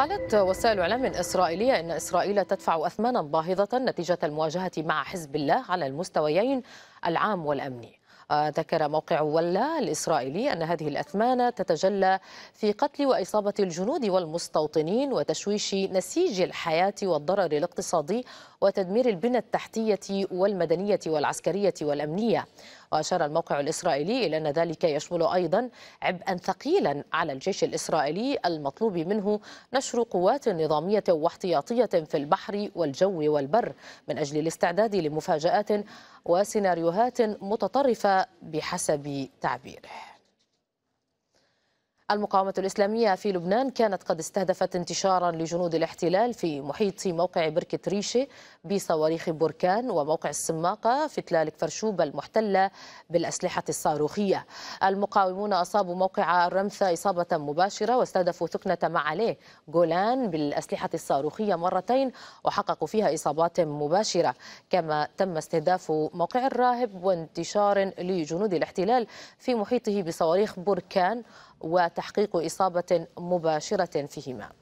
قالت وسائل إعلام إسرائيلية إن إسرائيل تدفع أثمانا باهظة نتيجة المواجهة مع حزب الله على المستويين العام والأمني آه، ذكر موقع ولا الإسرائيلي أن هذه الأثمان تتجلى في قتل وإصابة الجنود والمستوطنين وتشويش نسيج الحياة والضرر الاقتصادي وتدمير البنى التحتية والمدنية والعسكرية والأمنية وأشار الموقع الإسرائيلي إلى أن ذلك يشمل أيضا عبئا ثقيلا على الجيش الإسرائيلي المطلوب منه نشر قوات نظامية واحتياطية في البحر والجو والبر من أجل الاستعداد لمفاجآت وسيناريوهات متطرفة بحسب تعبيره المقاومة الإسلامية في لبنان كانت قد استهدفت انتشارا لجنود الاحتلال في محيط موقع بركة ريشة بصواريخ بركان وموقع السماقة في تلال فرشوب المحتلة بالأسلحة الصاروخية المقاومون أصابوا موقع الرمثة إصابة مباشرة واستهدفوا ثكنة ما عليه جولان بالأسلحة الصاروخية مرتين وحققوا فيها إصابات مباشرة كما تم استهداف موقع الراهب وانتشار لجنود الاحتلال في محيطه بصواريخ بركان وتحقيق إصابة مباشرة فيهما